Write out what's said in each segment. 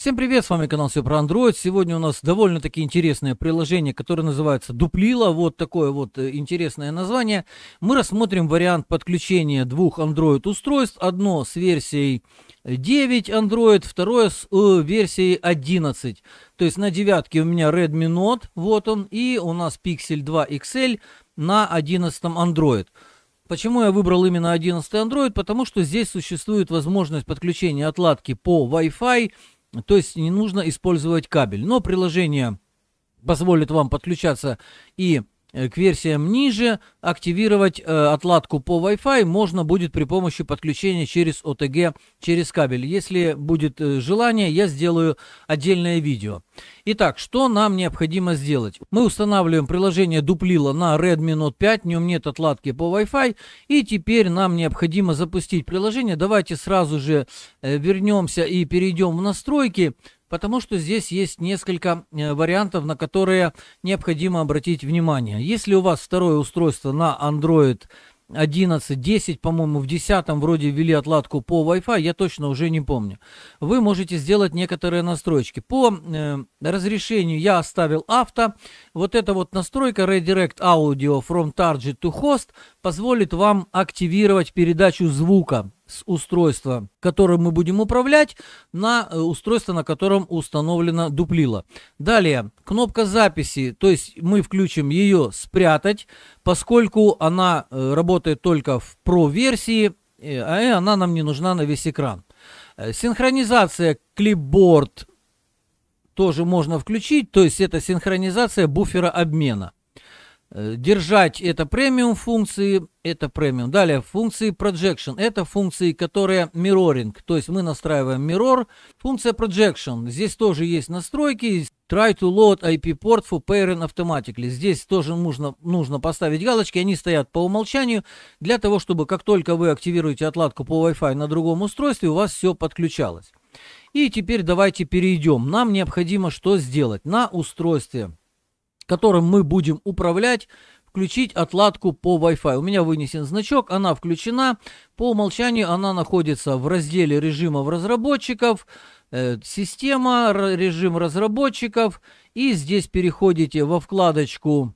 Всем привет, с вами канал Все про Android. Сегодня у нас довольно-таки интересное приложение, которое называется Дуплила. Вот такое вот э, интересное название. Мы рассмотрим вариант подключения двух Android устройств. Одно с версией 9 э, Android, второе с э, версией 11. То есть на девятке у меня Redmi Note, вот он, и у нас Pixel 2 XL на 11 Android. Почему я выбрал именно 11 Android? Потому что здесь существует возможность подключения отладки по Wi-Fi то есть не нужно использовать кабель. Но приложение позволит вам подключаться и Э, к версиям ниже активировать э, отладку по Wi-Fi можно будет при помощи подключения через OTG через кабель. Если будет э, желание, я сделаю отдельное видео. Итак, что нам необходимо сделать? Мы устанавливаем приложение DupliLO на Redmi Note 5, в нем нет отладки по Wi-Fi. И теперь нам необходимо запустить приложение. Давайте сразу же э, вернемся и перейдем в настройки потому что здесь есть несколько э, вариантов, на которые необходимо обратить внимание. Если у вас второе устройство на Android 11, 10, по-моему, в 10 вроде ввели отладку по Wi-Fi, я точно уже не помню. Вы можете сделать некоторые настройки. По э, разрешению я оставил авто. Вот эта вот настройка Redirect Audio from Target to Host позволит вам активировать передачу звука с устройства, которым мы будем управлять, на э, устройство, на котором установлена дуплила. Далее, кнопка записи, то есть мы включим ее спрятать, поскольку она э, работает только в Pro-версии, э, а и она нам не нужна на весь экран. Синхронизация клипборд тоже можно включить, то есть это синхронизация буфера обмена. Э, держать это премиум функции, это премиум. Далее функции projection, это функции, которые mirroring, то есть мы настраиваем mirror. Функция projection, здесь тоже есть настройки, try to load IP port for pairing automatically. Здесь тоже нужно, нужно поставить галочки, они стоят по умолчанию, для того, чтобы как только вы активируете отладку по Wi-Fi на другом устройстве, у вас все подключалось. И теперь давайте перейдем. Нам необходимо что сделать? На устройстве которым мы будем управлять, включить отладку по Wi-Fi. У меня вынесен значок, она включена. По умолчанию она находится в разделе режимов разработчиков, э, система, режим разработчиков. И здесь переходите во вкладочку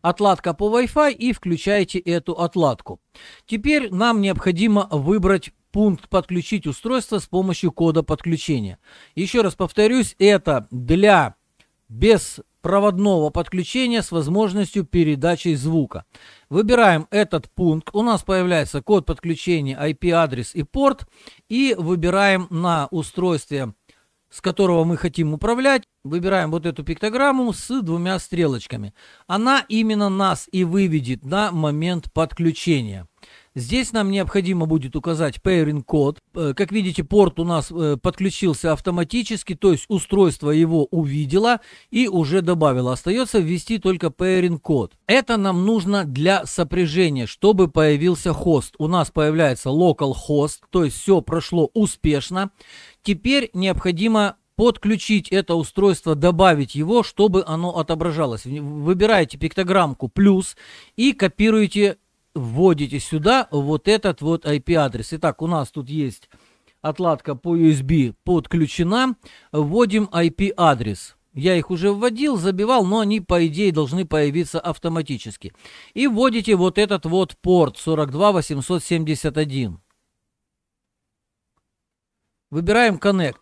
отладка по Wi-Fi и включаете эту отладку. Теперь нам необходимо выбрать пункт «Подключить устройство с помощью кода подключения». Еще раз повторюсь, это для без проводного подключения с возможностью передачи звука. Выбираем этот пункт. У нас появляется код подключения, IP-адрес и порт. И выбираем на устройстве, с которого мы хотим управлять. Выбираем вот эту пиктограмму с двумя стрелочками. Она именно нас и выведет на момент подключения. Здесь нам необходимо будет указать pairing код. Э, как видите, порт у нас э, подключился автоматически, то есть устройство его увидело и уже добавило. Остается ввести только pairing код. Это нам нужно для сопряжения, чтобы появился хост. У нас появляется local host, то есть все прошло успешно. Теперь необходимо подключить это устройство, добавить его, чтобы оно отображалось. Выбираете пиктограммку плюс и копируете вводите сюда вот этот вот IP-адрес. Итак, у нас тут есть отладка по USB подключена. Вводим IP-адрес. Я их уже вводил, забивал, но они, по идее, должны появиться автоматически. И вводите вот этот вот порт 42871. Выбираем Connect.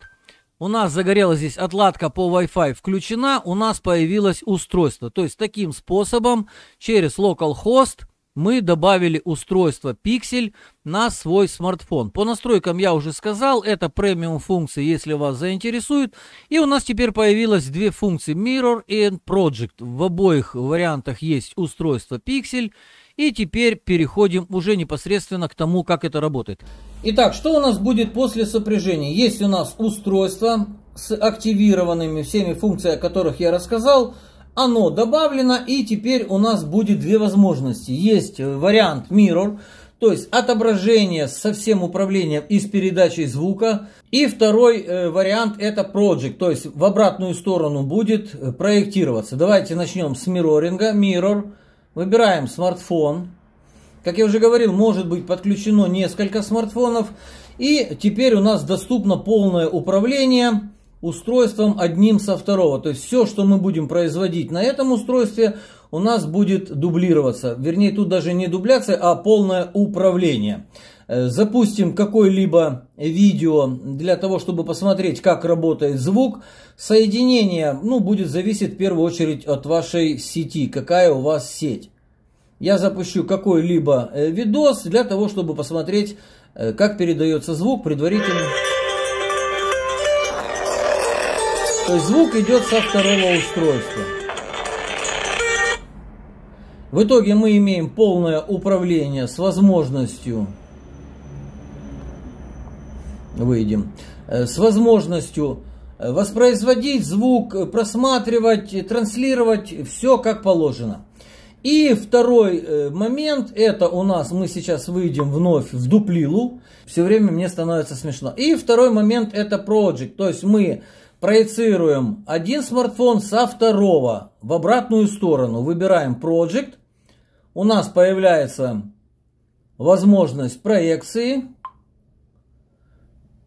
У нас загорелась здесь отладка по Wi-Fi включена, у нас появилось устройство. То есть таким способом через localhost мы добавили устройство Pixel на свой смартфон. По настройкам я уже сказал, это премиум функции, если вас заинтересует. И у нас теперь появилось две функции Mirror и Project. В обоих вариантах есть устройство Pixel. И теперь переходим уже непосредственно к тому, как это работает. Итак, что у нас будет после сопряжения? Есть у нас устройство с активированными всеми функциями, о которых я рассказал – оно добавлено, и теперь у нас будет две возможности. Есть э, вариант Mirror, то есть отображение со всем управлением и с передачей звука. И второй э, вариант это Project, то есть в обратную сторону будет э, проектироваться. Давайте начнем с мирроринга, Mirror. Выбираем смартфон. Как я уже говорил, может быть подключено несколько смартфонов. И теперь у нас доступно полное управление устройством одним со второго. То есть все, что мы будем производить на этом устройстве, у нас будет дублироваться. Вернее, тут даже не дубляция, а полное управление. Э, запустим какое-либо видео для того, чтобы посмотреть, как работает звук. Соединение ну, будет зависеть в первую очередь от вашей сети, какая у вас сеть. Я запущу какой-либо э, видос для того, чтобы посмотреть, э, как передается звук предварительно. То есть звук идет со второго устройства. В итоге мы имеем полное управление с возможностью выйдем э, с возможностью э, воспроизводить звук, просматривать, транслировать все как положено. И второй э, момент, это у нас, мы сейчас выйдем вновь в дуплилу, все время мне становится смешно. И второй момент это project, то есть мы Проецируем один смартфон со второго в обратную сторону. Выбираем Project. У нас появляется возможность проекции.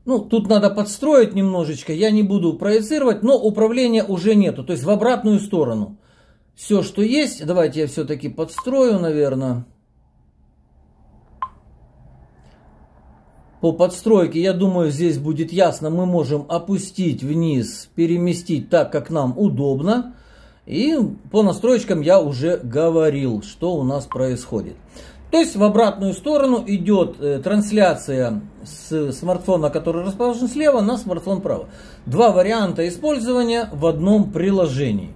Ну, тут надо подстроить немножечко. Я не буду проецировать, но управления уже нету. То есть в обратную сторону. Все, что есть, давайте я все-таки подстрою, наверное. по подстройке, я думаю, здесь будет ясно, мы можем опустить вниз, переместить так, как нам удобно. И по настройкам я уже говорил, что у нас происходит. То есть в обратную сторону идет э, трансляция с смартфона, который расположен слева, на смартфон право. Два варианта использования в одном приложении.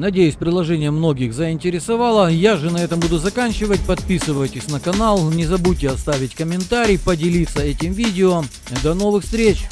Надеюсь, приложение многих заинтересовало. Я же на этом буду заканчивать. Подписывайтесь на канал. Не забудьте оставить комментарий, поделиться этим видео. До новых встреч!